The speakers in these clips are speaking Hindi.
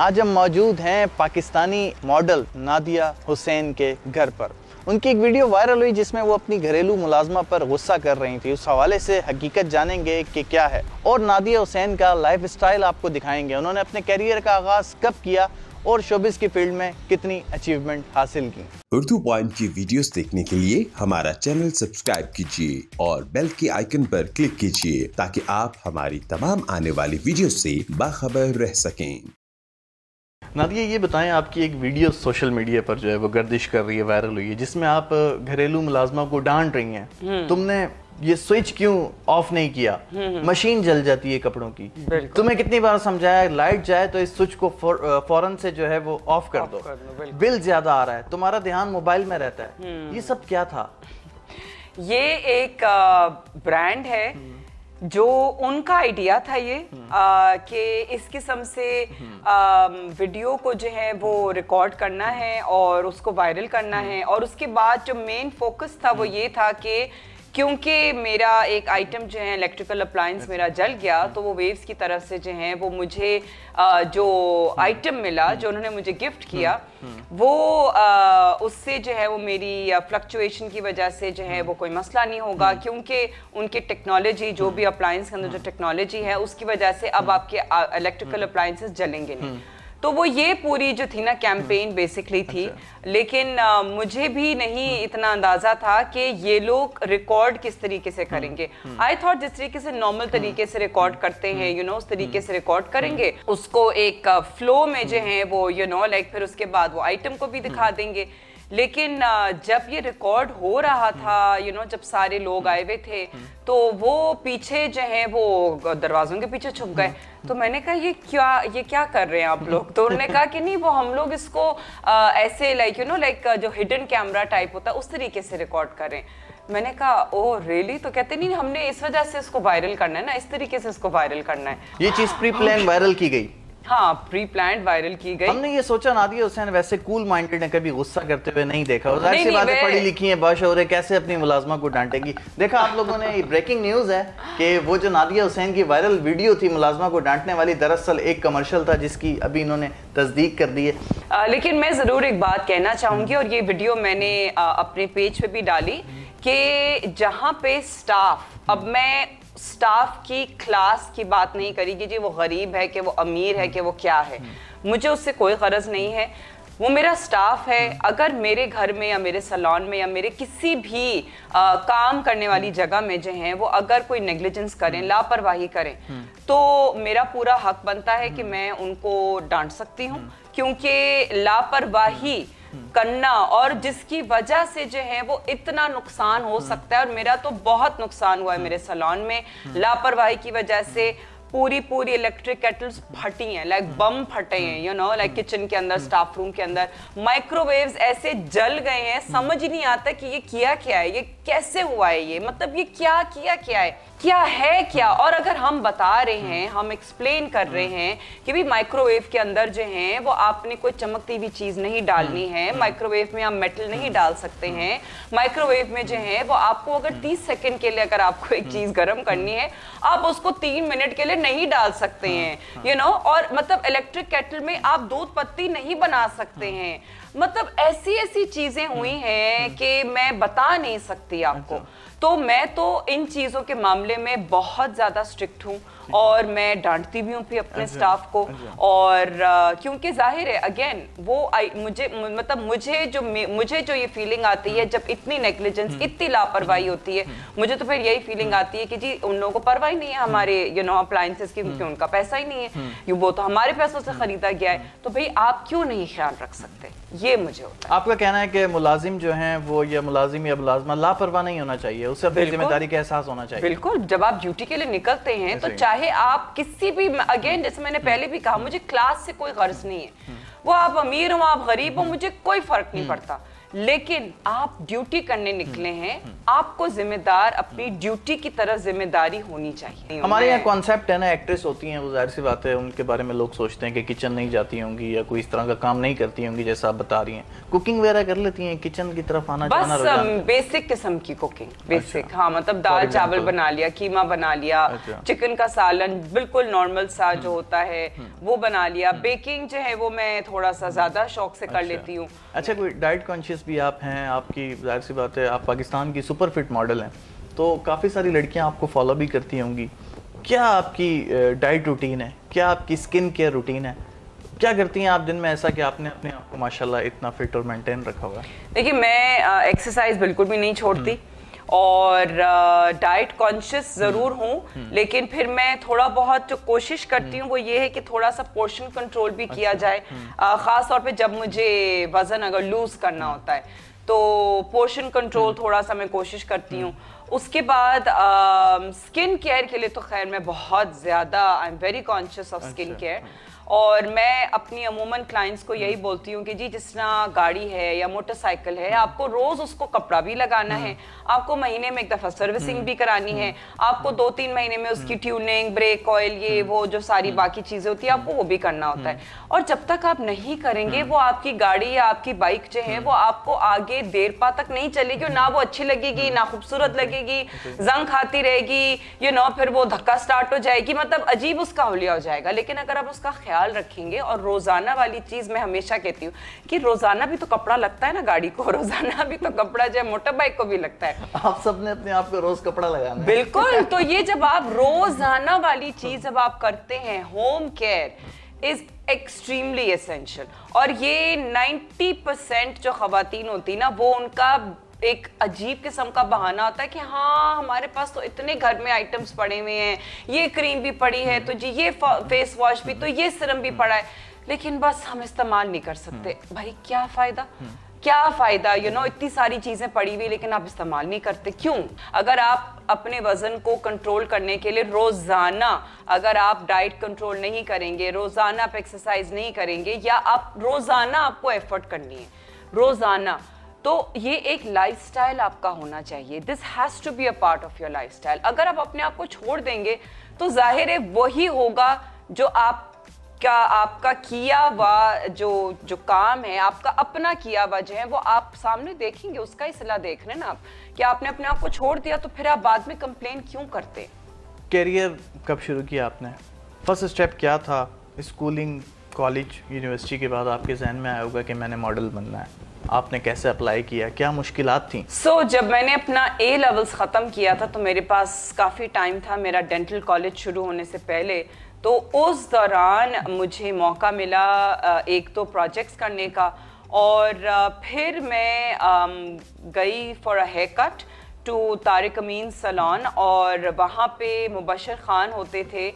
आज हम मौजूद हैं पाकिस्तानी मॉडल नादिया हुसैन के घर पर उनकी एक वीडियो वायरल हुई जिसमें वो अपनी घरेलू मुलाजमा पर गुस्सा कर रही थी उस हवाले से हकीकत जानेंगे कि क्या है और नादिया हुसैन का लाइफ स्टाइल आपको दिखाएंगे उन्होंने अपने करियर का आगाज कब किया और शोबिस की फील्ड में कितनी अचीवमेंट हासिल की उर्दू पॉइंट की वीडियो देखने के लिए हमारा चैनल सब्सक्राइब कीजिए और बेल के आइकन पर क्लिक कीजिए ताकि आप हमारी तमाम आने वाली वीडियो ऐसी बाखबर रह सकें नादिया ये बताएं आपकी एक वीडियो सोशल मीडिया पर जो है वो गर्दिश कर रही है वायरल हुई है जिसमें आप घरेलू मुलाजमा को डांट रही हैं हम्म। तुमने ये स्विच क्यों ऑफ नहीं किया हम्म, हम्म। मशीन जल जाती है कपड़ों की तुम्हें कितनी बार समझाया लाइट जाए तो इस स्विच को फौरन से जो है वो ऑफ कर दो, बिल ज्यादा आ रहा है तुम्हारा ध्यान मोबाइल में रहता है ये सब क्या था ये एक ब्रांड है जो उनका आइडिया था ये हम्म। कि इस किस्म से हम्म। आ, वीडियो को जो है वो रिकॉर्ड करना हम्म। है और उसको वायरल करना है और उसके बाद जो मेन फोकस था वो ये था कि क्योंकि मेरा एक आइटम जो है इलेक्ट्रिकल अप्लायंस मेरा जल गया तो वो वेव्स की तरफ से जो है वो मुझे जो आइटम मिला जो उन्होंने मुझे गिफ्ट किया वो उससे जो है वो मेरी फ्लक्चुएशन की वजह से जो है वो कोई मसला नहीं होगा क्योंकि उनके टेक्नोलॉजी जो भी अप्लायंस के अंदर जो टेक्नोलॉजी है उसकी वजह से अब आपके इलेक्ट्रिकल अप्लायंसेस जलेंगे नहीं तो वो ये पूरी जो थी ना कैंपेन बेसिकली हम्म। थी अच्छा। लेकिन आ, मुझे भी नहीं हम्म। इतना अंदाजा था कि ये लोग रिकॉर्ड किस तरीके से हम्म। करेंगे आई थॉट जिस तरीके से नॉर्मल तरीके से रिकॉर्ड करते हैं यू नो उस तरीके से रिकॉर्ड करेंगे उसको एक फ्लो में जो है वो यू नो लाइक फिर उसके बाद वो आइटम को भी दिखा देंगे लेकिन जब ये रिकॉर्ड हो रहा था यू नो जब सारे लोग आए हुए थे हम्म। तो वो पीछे जो है वो दरवाजों के पीछे छुप गए हम्म। तो मैंने कहा ये क्या ये क्या कर रहे हैं आप लोग तो उन्होंने कहा कि नहीं वो हम लोग इसको आ, ऐसे लाइक यू नो लाइक जो हिडन कैमरा टाइप होता है उस तरीके से रिकॉर्ड करें मैंने कहा ओ रियली तो कहते नहीं हमने इस वजह से इसको वायरल करना है ना इस तरीके से इसको वायरल करना है ये चीज प्री प्लान वायरल की गई हाँ प्री प्लान वायरल की गई हमने ये सोचा नादिया हुसैन वैसे कूल माइंडेड है कभी गुस्सा करते हुए नहीं देखा जाहिर सी बातें पढ़ी लिखी है बश और कैसे अपनी मुलाजमा को डांटेगी देखा आप लोगों ने ये ब्रेकिंग न्यूज है कि वो जो नादिया हुसैन की वायरल वीडियो थी मुलाजमा को डांटने वाली दरअसल एक कमर्शियल था जिसकी अभी इन्होंने तस्दीक कर दी है लेकिन मैं जरूर एक बात कहना चाहूंगी और ये वीडियो मैंने अपने पेज पे भी डाली कि जहाँ पे स्टाफ अब मैं स्टाफ की क्लास की बात नहीं करी कि जी वो गरीब है कि वो अमीर है कि वो क्या है मुझे उससे कोई गर्ज नहीं है वो मेरा स्टाफ है अगर मेरे घर में या मेरे सलोन में या मेरे किसी भी आ, काम करने वाली जगह में जो है वो अगर कोई नेग्लिजेंस करें लापरवाही करें तो मेरा पूरा हक बनता है कि मैं उनको डांट सकती हूँ क्योंकि लापरवाही करना और जिसकी वजह से जो है वो इतना नुकसान हो सकता है और मेरा तो बहुत नुकसान हुआ है मेरे सलोन में लापरवाही की वजह से पूरी पूरी इलेक्ट्रिक केटल्स फटी हैं लाइक बम फटे हैं यू नो लाइक किचन के अंदर स्टाफ रूम के अंदर माइक्रोवेव्स ऐसे जल गए हैं समझ ही नहीं आता कि ये किया क्या है ये कैसे हुआ है ये मतलब ये क्या किया क्या है क्या है क्या और अगर हम बता रहे हैं हम्म। हम एक्सप्लेन कर रहे हाँ। हैं कि भी माइक्रोवेव के अंदर जो है वो आपने कोई चमकती हुई चीज नहीं डालनी हाँ। है माइक्रोवेव हाँ। में आप मेटल नहीं डाल सकते हैं माइक्रोवेव में जो है वो आपको अगर 30 सेकंड के लिए अगर आपको एक चीज गर्म करनी है आप उसको तीन मिनट के लिए नहीं डाल सकते हैं यू नो और मतलब इलेक्ट्रिक केटल में आप दूध पत्ती नहीं बना सकते हैं मतलब ऐसी ऐसी चीजें हुई हम्म। हैं हम्म। कि मैं बता नहीं सकती आपको अच्छा। तो मैं तो इन चीज़ों के मामले में बहुत ज़्यादा स्ट्रिक्ट हूँ और मैं डांटती भी हूँ फिर अपने स्टाफ अच्छा, को अच्छा। और क्योंकि जाहिर है अगेन वो आई मुझे मतलब मुझे जो मुझे जो ये फीलिंग आती है हम्म। जब इतनी नेग्लिजेंस इतनी लापरवाही होती है मुझे तो फिर यही फीलिंग आती है कि जी उन लोगों को परवाही नहीं है हमारे यू नो अप्लाइंसेस की क्योंकि उनका पैसा ही नहीं है वो तो हमारे पैसों से खरीदा गया है तो भाई आप क्यों नहीं ख्याल रख सकते ये ये मुझे होता है आपका कहना है कि मुलाजिम जो हैं वो या मुलाजिम या मुलाजमा लापरवाह नहीं होना चाहिए उसे अपनी जिम्मेदारी का एहसास होना चाहिए बिल्कुल जब आप ड्यूटी के लिए निकलते हैं तो चाहे आप किसी भी अगेन जैसे मैंने पहले भी कहा मुझे क्लास से कोई गर्ज नहीं है हम्म। वो आप अमीर हो आप गरीब हो हम्म। मुझे कोई फर्क नहीं हम्म। पड़ता लेकिन आप ड्यूटी करने निकले हैं आपको जिम्मेदार अपनी ड्यूटी की तरह जिम्मेदारी होनी चाहिए हमारे यहाँ कॉन्सेप्ट है ना एक्ट्रेस होती हैं वो जाहिर सी बात है उनके बारे में लोग सोचते हैं कि किचन नहीं जाती होंगी या कोई इस तरह का काम नहीं करती होंगी जैसा आप बता रही हैं कुकिंग वगैरह कर लेती हैं किचन की तरफ आना बस बेसिक किस्म की कुकिंग बेसिक अच्छा। हाँ मतलब दाल चावल बना लिया कीमा बना लिया चिकन अच्छा। का सालन बिल्कुल नॉर्मल सा हम्म। जो होता है हम्म। वो बना लिया बेकिंग हम्म। जो है वो मैं थोड़ा सा ज्यादा शौक से कर अच्छा। लेती हूँ अच्छा कोई डाइट कॉन्शियस एक्ट्रेस भी आप हैं आपकी जाहिर सी बात है आप पाकिस्तान की सुपर फिट मॉडल हैं तो काफ़ी सारी लड़कियां आपको फॉलो भी करती होंगी क्या आपकी डाइट रूटीन है क्या आपकी स्किन केयर रूटीन है क्या करती हैं आप दिन में ऐसा कि आपने अपने आप को माशाल्लाह इतना फिट और मेंटेन रखा हुआ है देखिए मैं एक्सरसाइज बिल्कुल भी नहीं छोड़ती हम्म। और डाइट कॉन्शियस ज़रूर हूँ हम्म। लेकिन फिर मैं थोड़ा बहुत जो कोशिश करती हूँ हम्म। वो ये है कि थोड़ा सा पोर्शन कंट्रोल भी किया अच्छा, जाए हम्म। ख़ास तौर पे जब मुझे वज़न अगर लूज़ करना होता है तो पोर्शन कंट्रोल थोड़ा सा मैं कोशिश करती हूँ उसके बाद स्किन केयर के लिए तो खैर मैं बहुत ज़्यादा I am very conscious of skin care और मैं अपनी अमूमन क्लाइंट्स को यही बोलती हूँ कि जी जिस तरह गाड़ी है या मोटरसाइकिल है आपको रोज उसको कपड़ा भी लगाना है हम्म। आपको महीने में एक दफा सर्विसिंग हम्म। भी करानी है हम्म। आपको दो तीन महीने में उसकी ट्यूनिंग ब्रेक ऑयल ये वो जो सारी बाकी चीजें होती है आपको वो भी करना होता है और जब तक आप नहीं करेंगे वो आपकी गाड़ी या आपकी बाइक जो है वो आपको आगे देर पा तक नहीं चलेगी और ना वो अच्छी लगेगी ना खूबसूरत लगेगी जंग खाती रहेगी यू नो फिर वो धक्का स्टार्ट हो जाएगी मतलब अजीब उसका हौलिया हो जाएगा लेकिन अगर आप उसका ख्याल ख्याल रखेंगे और रोज़ाना वाली चीज़ मैं हमेशा कहती हूँ कि रोज़ाना भी तो कपड़ा लगता है ना गाड़ी को रोज़ाना भी तो कपड़ा जो है मोटर बाइक को भी लगता है आप सबने अपने आप को रोज़ कपड़ा लगाना बिल्कुल तो ये जब आप रोज़ाना वाली चीज़ जब आप करते हैं home care is extremely essential और ये 90 परसेंट जो खातन होती ना वो उनका एक अजीब किस्म का बहाना होता है कि हाँ हमारे पास तो इतने घर में आइटम्स पड़े हुए हैं ये क्रीम भी पड़ी है तो जी ये फेस वॉश भी तो ये सिरम भी पड़ा है लेकिन बस हम इस्तेमाल नहीं कर सकते हम्म। भाई क्या फ़ायदा हम्म। क्या फ़ायदा यू नो इतनी सारी चीज़ें पड़ी हुई लेकिन आप इस्तेमाल नहीं करते क्यों अगर आप अपने वज़न को कंट्रोल करने के लिए रोज़ाना अगर आप डाइट कंट्रोल नहीं करेंगे रोज़ाना आप एक्सरसाइज नहीं करेंगे या आप रोज़ाना आपको एफर्ट करनी है रोज़ाना तो ये एक लाइफस्टाइल आपका होना चाहिए this has to be a part of your lifestyle अगर आप अपने आप को छोड़ देंगे तो जाहिर है वही होगा जो आप क्या आपका किया हुआ जो जो काम है आपका अपना किया हुआ जो है वो आप सामने देखेंगे उसका ही सलाह देख रहे हैं ना आप कि आपने अपने आप को छोड़ दिया तो फिर आप बाद में कंप्लेन क्यों करते करियर कब शुरू किया आपने फर्स्ट स्टेप क्या था स्कूलिंग कॉलेज यूनिवर्सिटी के बाद आपके जहन में आया होगा कि मैंने मॉडल बनना है आपने कैसे अप्लाई किया क्या मुश्किल थी सो so, जब मैंने अपना ए लेवल्स ख़त्म किया था तो मेरे पास काफ़ी टाइम था मेरा डेंटल कॉलेज शुरू होने से पहले तो उस दौरान मुझे मौका मिला एक तो प्रोजेक्ट्स करने का और फिर मैं गई for a haircut to Tariq Amin और वहाँ पे मुबशर ख़ान होते थे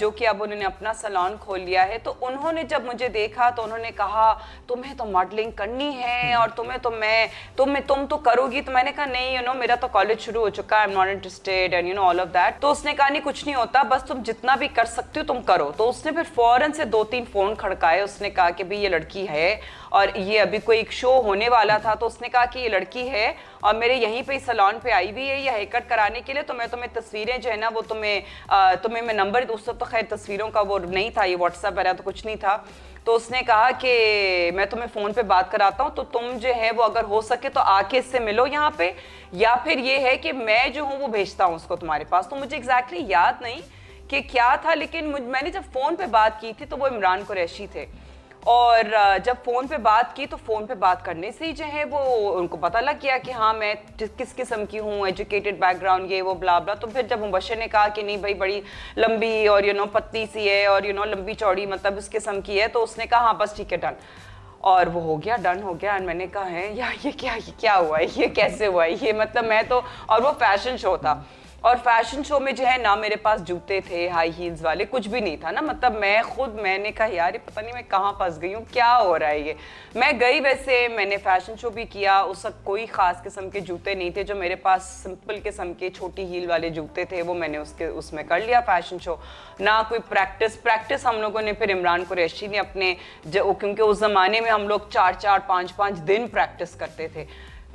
जो कि अब उन्होंने अपना सलॉन खोल लिया है तो उन्होंने जब मुझे देखा तो उन्होंने कहा तुम्हें तो मॉडलिंग करनी है और तुम्हें तो मैं तुम तुम तो करोगी तो मैंने कहा नहीं यू नो मेरा तो कॉलेज शुरू हो चुका है I am not interested and you know all of that तो उसने कहा नहीं कुछ नहीं होता बस तुम जितना भी कर सकते हो तुम करो तो उसने फिर फौरन से दो तीन फोन खड़काए उसने कहा कि भाई ये लड़की है और ये अभी कोई एक शो होने वाला था तो उसने कहा कि ये लड़की है और मेरे यहीं पे सलॉन पे आई भी है ये हेयर कट कराने के लिए तो मैं तुम्हें तस्वीरें जो है ना वो तुम्हें तुम्हें मैं नंबर तो उस वक्त तो खैर तस्वीरों का वो नहीं था ये व्हाट्सएप वगैरह तो कुछ नहीं था तो उसने कहा कि मैं तुम्हें फ़ोन पे बात कराता हूँ तो तुम जो है वो अगर हो सके तो आके इससे मिलो यहाँ पे या फिर ये है कि मैं जो हूँ वो भेजता हूँ उसको तुम्हारे पास तो मुझे एग्जैक्टली याद नहीं कि क्या था लेकिन मैंने जब फ़ोन पे बात की थी तो वो इमरान कुरैशी थे और जब फ़ोन पे बात की तो फ़ोन पे बात करने से ही जो है वो उनको पता लग गया कि हाँ मैं किस किस्म की हूँ एजुकेटेड बैकग्राउंड ये वो ब्ला ब्ला तो फिर जब मुबशर ने कहा कि नहीं भाई बड़ी लंबी और यू नो पत्ती सी है और यू नो लंबी चौड़ी मतलब उस किस्म की है तो उसने कहा हाँ बस ठीक है डन और वो हो गया डन हो गया और मैंने कहा है यार ये क्या ये क्या हुआ है ये कैसे हुआ है ये मतलब मैं तो और वो फैशन शो था और फैशन शो में जो है ना मेरे पास जूते थे हाई हील्स वाले कुछ भी नहीं था ना मतलब मैं खुद मैंने कहा यार ये पता नहीं मैं कहाँ फंस गई हूँ क्या हो रहा है ये मैं गई वैसे मैंने फैशन शो भी किया उस वक्त कोई ख़ास किस्म के जूते नहीं थे जो मेरे पास सिंपल किस्म के छोटी हील वाले जूते थे वो मैंने उसके उसमें कर लिया फैशन शो ना कोई प्रैक्टिस प्रैक्टिस हम लोगों ने फिर इमरान कुरैशी ने अपने क्योंकि उस ज़माने में हम लोग चार चार पाँच पाँच दिन प्रैक्टिस करते थे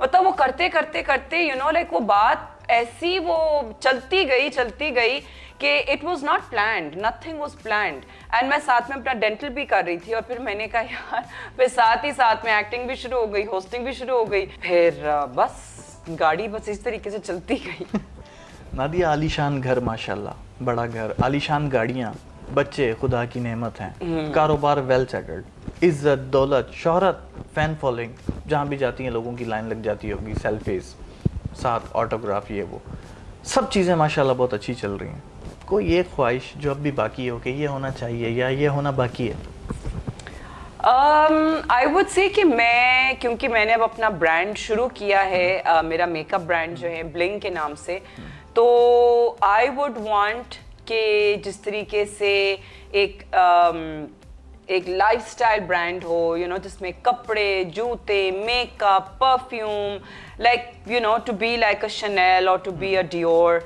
मतलब वो करते करते करते यू नो लाइक वो बात ऐसी वो चलती गई चलती गई कि it was not plan nothing was plan and मैं साथ में अपना डेंटल भी कर रही थी और फिर मैंने कहा यार फिर साथ ही साथ में एक्टिंग भी शुरू हो गई होस्टिंग भी शुरू हो गई फिर uh, बस गाड़ी बस इस तरीके से चलती गई नादिया आलीशान घर माशाल्लाह बड़ा घर आलीशान गाड़ियाँ बच्चे खुदा की नेमत हैं हम्म। कारोबार वेल सेटल्ड इज़्ज़त दौलत शहरत फ़ैन फॉलोइंग जहाँ भी जाती हैं लोगों की लाइन लग जाती होगी सेल्फीज साथ ऑटोग्राफ ये वो सब चीज़ें माशाल्लाह बहुत अच्छी चल रही हैं कोई ये ख्वाहिश जो अब भी बाकी हो कि ये होना चाहिए या ये होना बाकी है आई वुड से कि मैं क्योंकि मैंने अब अपना ब्रांड शुरू किया है uh, मेरा मेकअप ब्रांड जो है ब्लिंग के नाम से तो आई वुड वांट के जिस तरीके से एक um, एक लाइफस्टाइल ब्रांड हो यू you नो know, जिसमें कपड़े जूते makeup perfume like you know to be like a Chanel और टू बी अ डियोर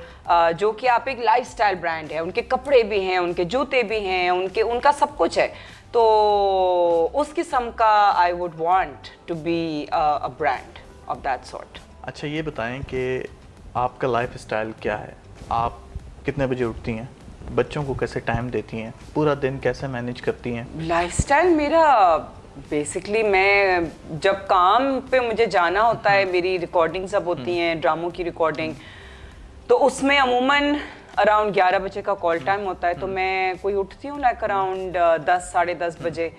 जो कि आप एक लाइफस्टाइल ब्रांड है उनके कपड़े भी हैं उनके जूते भी हैं उनके उनका सब कुछ है तो उस किस्म का I would want to be a brand of that sort अच्छा ये बताएं कि आपका लाइफ स्टाइल क्या है आप कितने बजे उठती हैं बच्चों को कैसे टाइम देती हैं पूरा दिन कैसे मैनेज करती हैं लाइफस्टाइल मेरा बेसिकली मैं जब काम पे मुझे जाना होता है मेरी रिकॉर्डिंग सब होती हैं ड्रामों की रिकॉर्डिंग तो उसमें अमूमन अराउंड ग्यारह बजे का कॉल टाइम होता है तो हम्म। मैं कोई उठती हूँ लाइक अराउंड uh, दस साढ़े दस बजे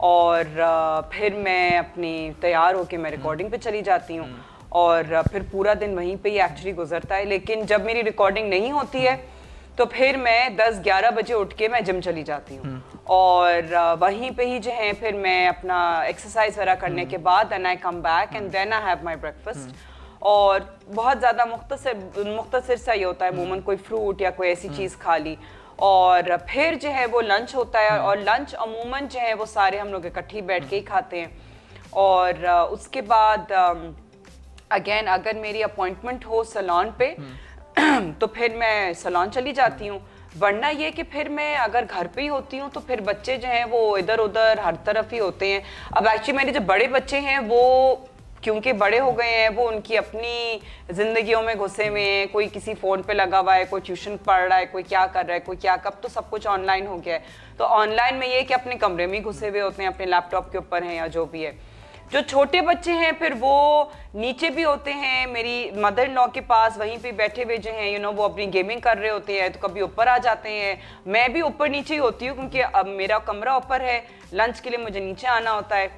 और uh, फिर मैं अपनी तैयार होकर मैं रिकॉर्डिंग हम्म। पे चली जाती हूँ हम्म। और uh, फिर पूरा दिन वहीं पे ही एक्चुअली गुजरता है लेकिन जब मेरी रिकॉर्डिंग नहीं होती है तो फिर मैं दस ग्यारह बजे उठ के मैं जिम चली जाती हूँ और वहीं पे ही जो है फिर मैं अपना एक्सरसाइज वगैरह करने के बाद and I come back and then I have my breakfast और बहुत ज़्यादा मुख्तर मुख्तर सा ही होता है मोमन कोई फ्रूट या कोई ऐसी चीज़ खा ली और फिर जो है वो लंच होता है और लंच अमूमन जो है वो सारे हम लोग इकट्ठी बैठ के ही खाते हैं और उसके बाद अगेन अगर मेरी अपॉइंटमेंट हो सलोन पे तो फिर मैं सलोन चली जाती हूँ वरना ये कि फिर मैं अगर घर पे ही होती हूँ तो फिर बच्चे जो हैं वो इधर उधर हर तरफ ही होते हैं अब एक्चुअली मेरे जो बड़े बच्चे हैं वो क्योंकि बड़े हो गए हैं वो उनकी अपनी जिंदगियों में घुसे हुए हैं कोई किसी फ़ोन पे लगा हुआ है कोई ट्यूशन पढ़ रहा है कोई क्या कर रहा है कोई क्या कब तो सब कुछ ऑनलाइन हो गया है तो ऑनलाइन में ये कि अपने कमरे में ही घुसे हुए होते हैं अपने लैपटॉप के ऊपर हैं या जो भी है जो छोटे बच्चे हैं फिर वो नीचे भी होते हैं मेरी मदर लॉ के पास वहीं पे बैठे हुए जो हैं यू नो वो अपनी गेमिंग कर रहे होते हैं तो कभी ऊपर आ जाते हैं मैं भी ऊपर नीचे ही होती हूँ क्योंकि अब मेरा कमरा ऊपर है लंच के लिए मुझे नीचे आना होता है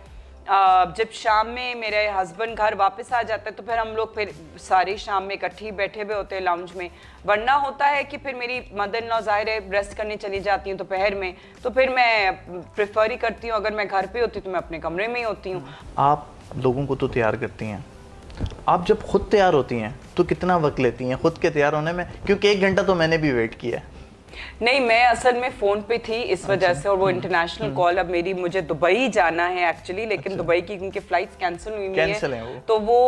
जब शाम में मेरे हस्बैंड घर वापस आ जाते हैं तो फिर हम लोग फिर सारी शाम में इकट्ठे बैठे हुए होते हैं लाउंज में वरना होता है कि फिर मेरी मदर लॉ ज़ाहिर है ब्रेस्ट करने चली जाती हूँ दोपहर में तो फिर मैं प्रेफर ही करती हूँ अगर मैं घर पे होती तो मैं अपने कमरे में ही होती हूँ आप लोगों को तो तैयार करती हैं आप जब खुद तैयार होती हैं तो कितना वक्त लेती हैं खुद के तैयार होने में क्योंकि एक घंटा तो मैंने भी वेट किया है नहीं मैं असल में फ़ोन पे थी इस वजह अच्छा। से और वो इंटरनेशनल हम्म। कॉल हम्म। अब मेरी मुझे दुबई जाना है एक्चुअली लेकिन अच्छा। दुबई की क्योंकि फ़्लाइट्स कैंसिल हुई कैंसिल है, वो। तो वो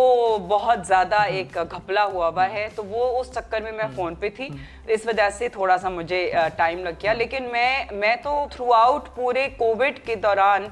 बहुत ज़्यादा हम्म। एक घपला हुआ हुआ है तो वो उस चक्कर में मैं फ़ोन पे थी इस वजह से थोड़ा सा मुझे टाइम लग गया लेकिन मैं मैं तो थ्रू आउट पूरे कोविड के दौरान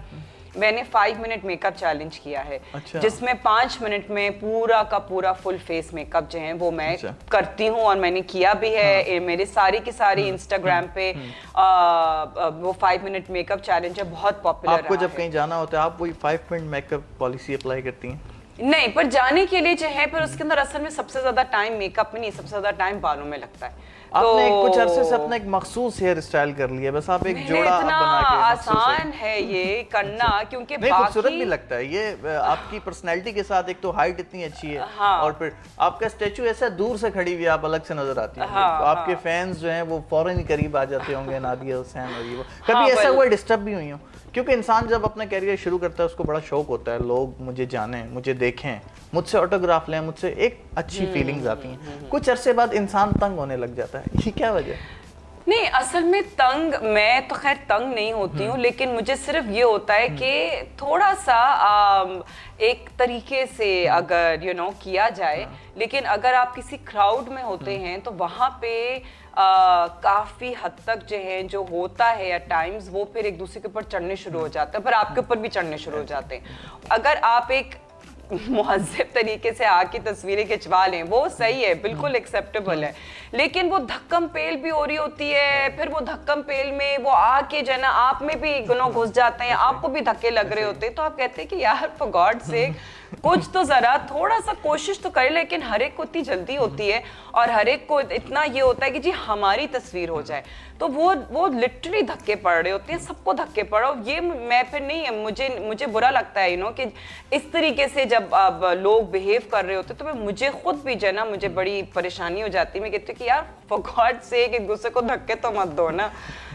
मैंने फाइव मिनट मेकअप चैलेंज किया है अच्छा। जिसमें पांच मिनट में पूरा का पूरा फुल फेस मेकअप जो है वो मैं अच्छा। करती हूँ और मैंने किया भी है हाँ। मेरे सारी की सारी इंस्टाग्राम हम्म। हम्म। पे हम्म। आ, वो फाइव मिनट मेकअप चैलेंज है बहुत पॉपुलर आपको जब कहीं जाना होता है आप वही five minute makeup policy apply करती हैं नहीं पर जाने के लिए जो है पर उसके अंदर असल में सबसे ज्यादा टाइम मेकअप में नहीं सबसे ज्यादा टाइम बालों में लगता है आपने तो, कुछ अरसे से अपना एक मखसूस हेयर स्टाइल कर लिया बस आप एक जोड़ा इतना बना के आसान है ये करना अच्छा। क्योंकि नहीं खूबसूरत भी लगता है ये आपकी पर्सनैलिटी के साथ एक तो हाइट इतनी अच्छी है हाँ। और फिर आपका स्टेचू ऐसा दूर से खड़ी हुई आप अलग से नजर आती है हाँ, तो आपके हाँ। फैंस जो हैं वो फॉरन करीब आ जाते होंगे नादिया हुसैन और ये वो हाँ, कभी ऐसा हुआ डिस्टर्ब भी हुई हूँ क्योंकि इंसान जब अपना कैरियर शुरू करता है उसको बड़ा शौक होता है लोग मुझे जाने मुझे देखें मुझसे ऑटोग्राफ लें मुझसे एक अच्छी फीलिंग्स हम्म, आती हैं हम्म, हम्म। कुछ अरसे बाद इंसान तंग होने लग जाता है होता है ये क्या वजह नहीं असल में तंग मैं तो खैर तंग नहीं होती हूँ हम्म। लेकिन मुझे सिर्फ ये होता है हम्म। कि थोड़ा सा आ, एक तरीके से हम्म। अगर यू you नो know, किया जाए हाँ। लेकिन अगर आप किसी क्राउड में होते हैं तो वहाँ पे आ, काफ़ी हद तक जो है जो होता है या टाइम्स वो फिर एक दूसरे के ऊपर चढ़ने शुरू हो जाते हैं पर आपके ऊपर भी चढ़ने शुरू हो जाते हैं अगर आप एक महजब तरीके से आके तस्वीरें खिंचवा लें वो सही है बिल्कुल एक्सेप्टेबल है लेकिन वो धक्कम पेल भी हो रही होती है फिर वो धक्कम पेल में वो आके जो है ना आप में भी गुना घुस जाते हैं आपको भी धक्के लग रहे होते हैं तो आप कहते हैं कि यार फॉर गॉड सेक कुछ तो जरा थोड़ा सा कोशिश तो करे लेकिन हर एक को इतनी जल्दी होती है और हर एक को इतना ये होता है कि जी हमारी तस्वीर हो जाए तो वो वो लिटरली धक्के पड़ रहे होते हैं सबको धक्के पड़ो ये मैं फिर नहीं है मुझे मुझे बुरा लगता है यू नो कि इस तरीके से जब अब लोग बिहेव कर रहे होते तो मैं मुझे खुद भी जो ना मुझे बड़ी परेशानी हो जाती मैं कहती हूँ कि यार फोकॉट से एक गुस्से को धक्के तो मत दो ना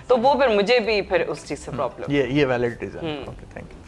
तो वो फिर मुझे भी फिर उस चीज़ से प्रॉब्लम ये ये valid reason okay thank you